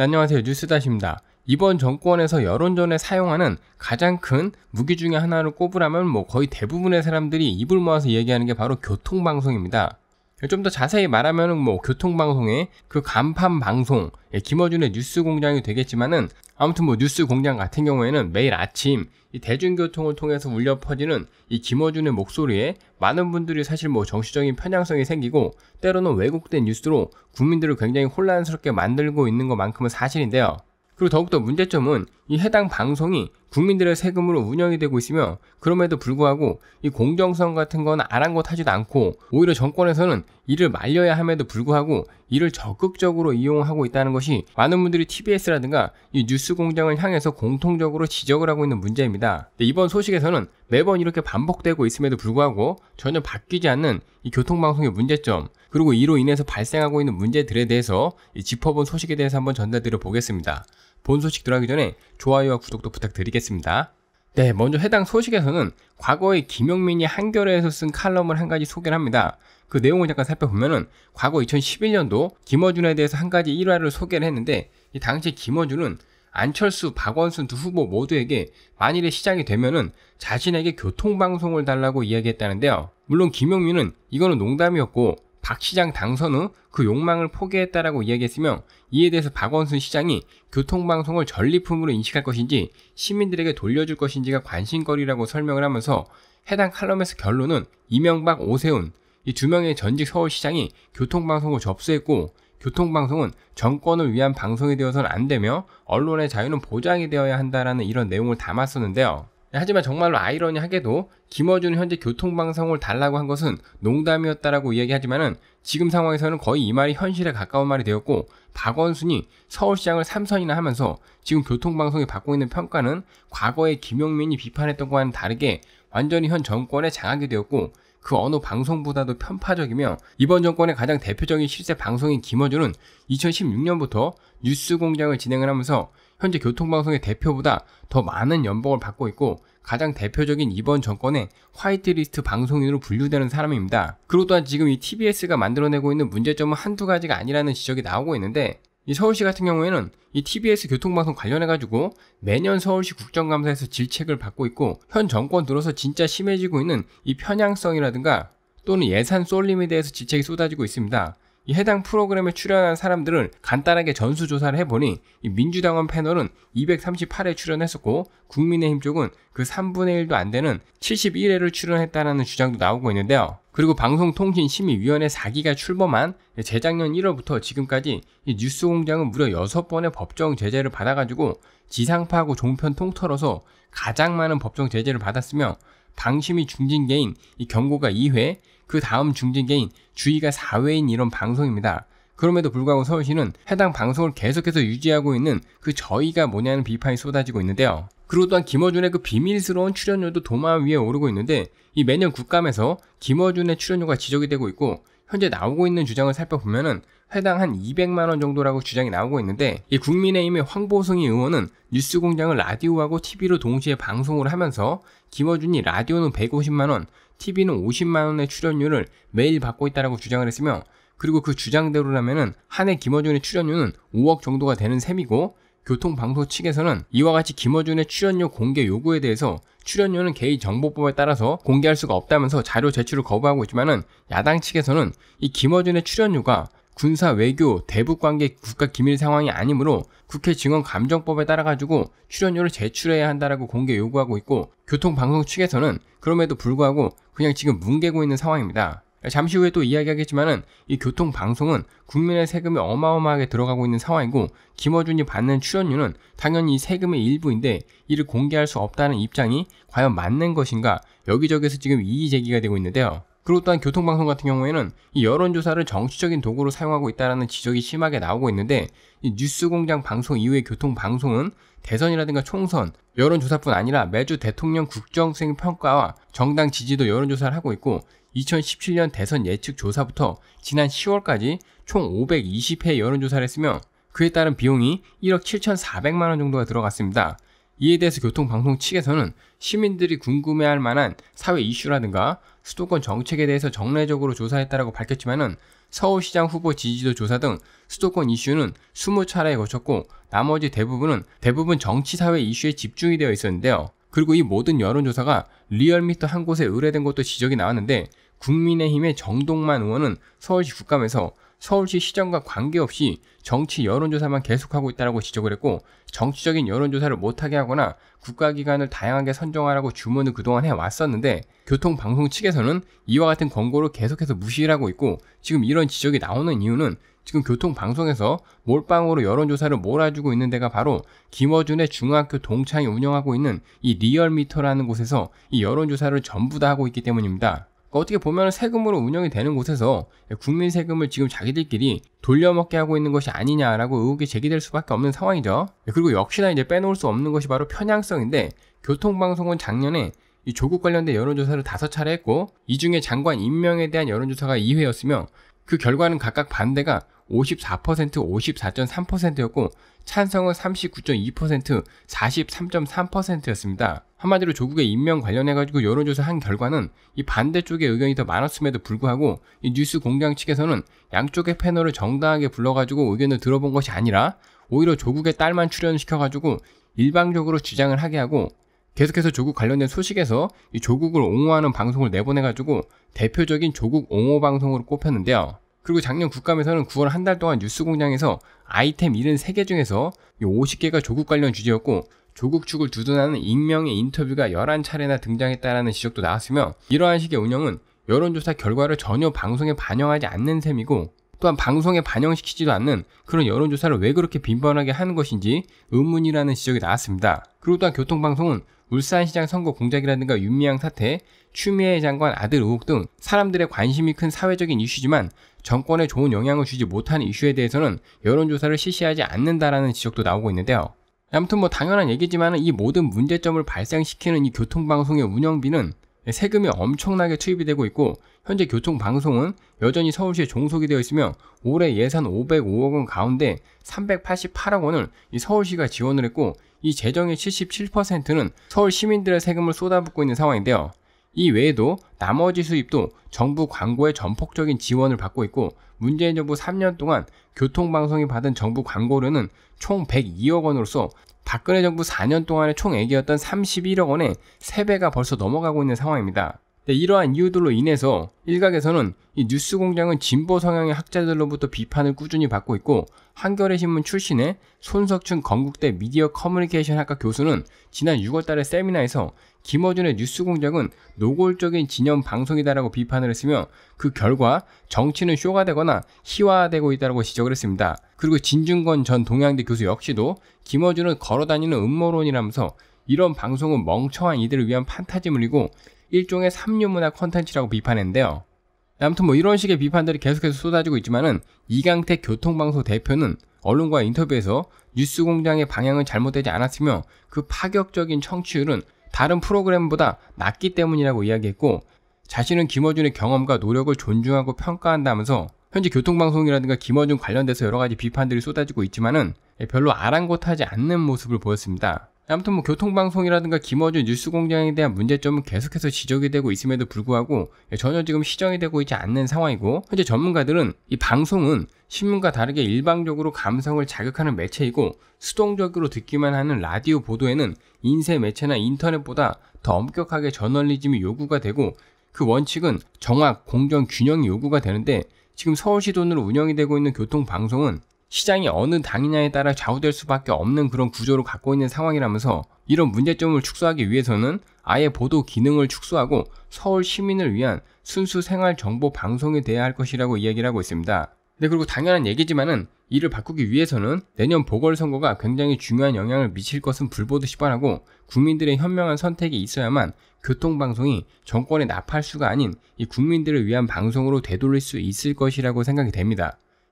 안녕하세요. 뉴스다시입니다. 이번 정권에서 여론전에 사용하는 가장 큰 무기 중의 하나를 꼽으라면 뭐 거의 대부분의 사람들이 입을 모아서 얘기하는 게 바로 교통방송입니다. 좀더 자세히 말하면뭐 교통방송의 그 간판 방송, 예, 김어준의 뉴스 공장이 되겠지만은 아무튼 뭐 뉴스 공장 같은 경우에는 매일 아침 이 대중교통을 통해서 울려 퍼지는 이 김어준의 목소리에 많은 분들이 사실 뭐 정치적인 편향성이 생기고 때로는 왜곡된 뉴스로 국민들을 굉장히 혼란스럽게 만들고 있는 것만큼은 사실인데요. 그리고 더욱더 문제점은 이 해당 방송이 국민들의 세금으로 운영이 되고 있으며 그럼에도 불구하고 이 공정성 같은 건 아랑곳하지도 않고 오히려 정권에서는 이를 말려야 함에도 불구하고 이를 적극적으로 이용하고 있다는 것이 많은 분들이 TBS라든가 이 뉴스 공장을 향해서 공통적으로 지적을 하고 있는 문제입니다. 네, 이번 소식에서는 매번 이렇게 반복되고 있음에도 불구하고 전혀 바뀌지 않는 이 교통방송의 문제점 그리고 이로 인해서 발생하고 있는 문제들에 대해서 짚어본 소식에 대해서 한번 전달드려 보겠습니다. 본 소식 들어가기 전에 좋아요와 구독도 부탁드리겠습니다. 네, 먼저 해당 소식에서는 과거에 김영민이 한겨레에서 쓴 칼럼을 한 가지 소개를 합니다. 그 내용을 잠깐 살펴보면은 과거 2011년도 김어준에 대해서 한 가지 일화를 소개를 했는데 이 당시 김어준은 안철수, 박원순 두 후보 모두에게 만일에 시장이 되면은 자신에게 교통방송을 달라고 이야기했다는데요. 물론 김용민은 이거는 농담이었고 박 시장 당선 후 그 욕망을 포기했다라고 이야기했으며 이에 대해서 박원순 시장이 교통방송을 전리품으로 인식할 것인지 시민들에게 돌려줄 것인지가 관심거리라고 설명을 하면서 해당 칼럼에서 결론은 이명박, 오세훈 이 두 명의 전직 서울시장이 교통방송을 접수했고 교통방송은 정권을 위한 방송이 되어서는 안 되며 언론의 자유는 보장이 되어야 한다라는 이런 내용을 담았었는데요. 네, 하지만 정말로 아이러니하게도 김어준 현재 교통방송을 달라고 한 것은 농담이었다라고 이야기하지만은 지금 상황에서는 거의 이 말이 현실에 가까운 말이 되었고 박원순이 서울시장을 3선이나 하면서 지금 교통방송이 받고 있는 평가는 과거에 김용민이 비판했던 것과는 다르게 완전히 현 정권에 장악이 되었고 그 어느 방송보다도 편파적이며 이번 정권의 가장 대표적인 실세 방송인 김어준은 2016년부터 뉴스 공장을 진행을 하면서 현재 교통방송의 대표보다 더 많은 연봉을 받고 있고 가장 대표적인 이번 정권의 화이트리스트 방송인으로 분류되는 사람입니다. 그리고 또한 지금 이 TBS가 만들어내고 있는 문제점은 한두 가지가 아니라는 지적이 나오고 있는데 이 서울시 같은 경우에는 이 TBS 교통방송 관련해가지고 매년 서울시 국정감사에서 질책을 받고 있고 현 정권 들어서 진짜 심해지고 있는 이 편향성이라든가 또는 예산 쏠림에 대해서 질책이 쏟아지고 있습니다. 이 해당 프로그램에 출연한 사람들을 간단하게 전수조사를 해보니 이 민주당원 패널은 238회 출연했었고 국민의힘 쪽은 그 3분의 1도 안 되는 71회를 출연했다는 주장도 나오고 있는데요. 그리고 방송통신심의위원회 4기가 출범한 재작년 1월부터 지금까지 이 뉴스공장은 무려 6번의 법정 제재를 받아가지고 지상파하고 종편 통틀어서 가장 많은 법정 제재를 받았으며 방심이 중진계인이 경고가 2회, 그 다음 중징계인 주의가 4회인 이런 방송입니다. 그럼에도 불구하고 서울시는 해당 방송을 계속해서 유지하고 있는 그 저희가 뭐냐는 비판이 쏟아지고 있는데요. 그리고 또한 김어준의 그 비밀스러운 출연료도 도마 위에 오르고 있는데 이 매년 국감에서 김어준의 출연료가 지적이 되고 있고 현재 나오고 있는 주장을 살펴보면은 회당 한 200만 원 정도라고 주장이 나오고 있는데 이 국민의힘의 황보승희 의원은 뉴스공장을 라디오하고 TV로 동시에 방송을 하면서 김어준이 라디오는 150만 원, TV는 50만 원의 출연료를 매일 받고 있다라고 주장을 했으며 그리고 그주장대로라면한 해 김어준의 출연료는 5억 정도가 되는 셈이고 교통방송 측에서는 이와 같이 김어준의 출연료 공개 요구에 대해서 출연료는 개인 정보법에 따라서 공개할 수가 없다면서 자료 제출을 거부하고 있지만 야당 측에서는 이 김어준의 출연료가 군사 외교 대북 관계 국가 기밀 상황이 아니므로 국회 증언 감정법에 따라 가지고 출연료를 제출해야 한다라고 공개 요구하고 있고 교통방송 측에서는 그럼에도 불구하고 그냥 지금 뭉개고 있는 상황입니다. 잠시 후에 또 이야기하겠지만은 이 교통 방송은 국민의 세금이 어마어마하게 들어가고 있는 상황이고 김어준이 받는 출연료는 당연히 세금의 일부인데 이를 공개할 수 없다는 입장이 과연 맞는 것인가 여기저기서 지금 이의 제기가 되고 있는데요. 그리고 또한 교통방송 같은 경우에는 이 여론조사를 정치적인 도구로 사용하고 있다는 지적이 심하게 나오고 있는데 이 뉴스공장 방송 이후의 교통방송은 대선이라든가 총선, 여론조사뿐 아니라 매주 대통령 국정수행 평가와 정당 지지도 여론조사를 하고 있고 2017년 대선 예측 조사부터 지난 10월까지 총 520회 여론조사를 했으며 그에 따른 비용이 1억 7,400만 원 정도가 들어갔습니다. 이에 대해서 교통방송 측에서는 시민들이 궁금해할 만한 사회 이슈라든가 수도권 정책에 대해서 정례적으로 조사했다라고 밝혔지만은 서울시장 후보 지지도 조사 등 수도권 이슈는 20차례에 거쳤고 나머지 대부분은 대부분 정치사회 이슈에 집중이 되어 있었는데요. 그리고 이 모든 여론조사가 리얼미터 한 곳에 의뢰된 것도 지적이 나왔는데 국민의힘의 정동만 의원은 서울시 국감에서 서울시 시정과 관계없이 정치 여론조사만 계속하고 있다고 지적을 했고 정치적인 여론조사를 못하게 하거나 국가기관을 다양하게 선정하라고 주문을 그동안 해왔었는데 교통방송 측에서는 이와 같은 권고를 계속해서 무시를 하고 있고 지금 이런 지적이 나오는 이유는 지금 교통방송에서 몰빵으로 여론조사를 몰아주고 있는 데가 바로 김어준의 중학교 동창이 운영하고 있는 이 리얼미터라는 곳에서 이 여론조사를 전부 다 하고 있기 때문입니다. 그러니까 어떻게 보면 세금으로 운영이 되는 곳에서 국민 세금을 지금 자기들끼리 돌려먹게 하고 있는 것이 아니냐라고 의혹이 제기될 수밖에 없는 상황이죠. 예, 그리고 역시나 이제 빼놓을 수 없는 것이 바로 편향성인데 교통방송은 작년에 이 조국 관련된 여론조사를 다섯 차례 했고 이 중에 장관 임명에 대한 여론조사가 2회였으며 그 결과는 각각 반대가 54%, 54.3%였고 찬성은 39.2%, 43.3%였습니다. 한마디로 조국의 임명 관련해가지고 여론조사 한 결과는 이 반대쪽의 의견이 더 많았음에도 불구하고 이 뉴스 공장 측에서는 양쪽의 패널을 정당하게 불러가지고 의견을 들어본 것이 아니라 오히려 조국의 딸만 출연시켜가지고 일방적으로 주장을 하게 하고 계속해서 조국 관련된 소식에서 이 조국을 옹호하는 방송을 내보내가지고 대표적인 조국 옹호 방송으로 꼽혔는데요. 그리고 작년 국감에서는 9월 한 달 동안 뉴스 공장에서 아이템 73개 중에서 50개가 조국 관련 주제였고 조국 축을 두둔하는 익명의 인터뷰가 11차례나 등장했다라는 지적도 나왔으며 이러한 식의 운영은 여론조사 결과를 전혀 방송에 반영하지 않는 셈이고 또한 방송에 반영시키지도 않는 그런 여론조사를 왜 그렇게 빈번하게 하는 것인지 의문이라는 지적이 나왔습니다. 그리고 또한 교통방송은 울산시장 선거 공작이라든가 윤미향 사태, 추미애 장관 아들 의혹 등 사람들의 관심이 큰 사회적인 이슈지만 정권에 좋은 영향을 주지 못한 이슈에 대해서는 여론조사를 실시하지 않는다라는 지적도 나오고 있는데요. 아무튼 뭐 당연한 얘기지만 이 모든 문제점을 발생시키는 이 교통방송의 운영비는 세금이 엄청나게 투입이 되고 있고 현재 교통방송은 여전히 서울시에 종속이 되어 있으며 올해 예산 505억 원 가운데 388억 원을 이 서울시가 지원을 했고 이 재정의 77%는 서울 시민들의 세금을 쏟아붓고 있는 상황인데요. 이 외에도 나머지 수입도 정부 광고의 전폭적인 지원을 받고 있고 문재인 정부 3년 동안 교통방송이 받은 정부 광고료는 총 102억 원으로서 박근혜 정부 4년 동안의 총액이었던 31억 원의 3배가 벌써 넘어가고 있는 상황입니다. 네, 이러한 이유들로 인해서 일각에서는 이 뉴스 공장은 진보 성향의 학자들로부터 비판을 꾸준히 받고 있고 한겨레 신문 출신의 손석춘 건국대 미디어 커뮤니케이션 학과 교수는 지난 6월 달에 세미나에서 김어준의 뉴스 공장은 노골적인 진영 방송이다라고 비판을 했으며 그 결과 정치는 쇼가 되거나 희화되고 있다라고 지적을 했습니다. 그리고 진중권 전 동양대 교수 역시도 김어준은 걸어다니는 음모론이라면서 이런 방송은 멍청한 이들을 위한 판타지물이고 일종의 삼류문화 컨텐츠라고 비판했는데요. 아무튼 뭐 이런 식의 비판들이 계속해서 쏟아지고 있지만은 이강태 교통방송 대표는 언론과 인터뷰에서 뉴스 공장의 방향은 잘못되지 않았으며 그 파격적인 청취율은 다른 프로그램보다 낮기 때문이라고 이야기했고 자신은 김어준의 경험과 노력을 존중하고 평가한다면서 현재 교통방송이라든가 김어준 관련돼서 여러 가지 비판들이 쏟아지고 있지만은 별로 아랑곳하지 않는 모습을 보였습니다. 아무튼 뭐 교통방송이라든가 김어준 뉴스공장에 대한 문제점은 계속해서 지적이 되고 있음에도 불구하고 예, 전혀 지금 시정이 되고 있지 않는 상황이고 현재 전문가들은 이 방송은 신문과 다르게 일방적으로 감성을 자극하는 매체이고 수동적으로 듣기만 하는 라디오 보도에는 인쇄 매체나 인터넷보다 더 엄격하게 저널리즘이 요구가 되고 그 원칙은 정확, 공정, 균형이 요구가 되는데 지금 서울시 돈으로 운영이 되고 있는 교통방송은 시장이 어느 당이냐에 따라 좌우될 수밖에 없는 그런 구조를 갖고 있는 상황이라면서 이런 문제점을 축소하기 위해서는 아예 보도 기능을 축소하고 서울 시민을 위한 순수 생활 정보 방송이 돼야 할 것이라고 이야기를 하고 있습니다. 네, 그리고 당연한 얘기지만은 이를 바꾸기 위해서는 내년 보궐선거가 굉장히 중요한 영향을 미칠 것은 불보듯이 뻔하고 국민들의 현명한 선택이 있어야만 교통방송이 정권의 나팔수가 아닌 이 국민들을 위한 방송으로 되돌릴 수 있을 것이라고 생각이 됩니다.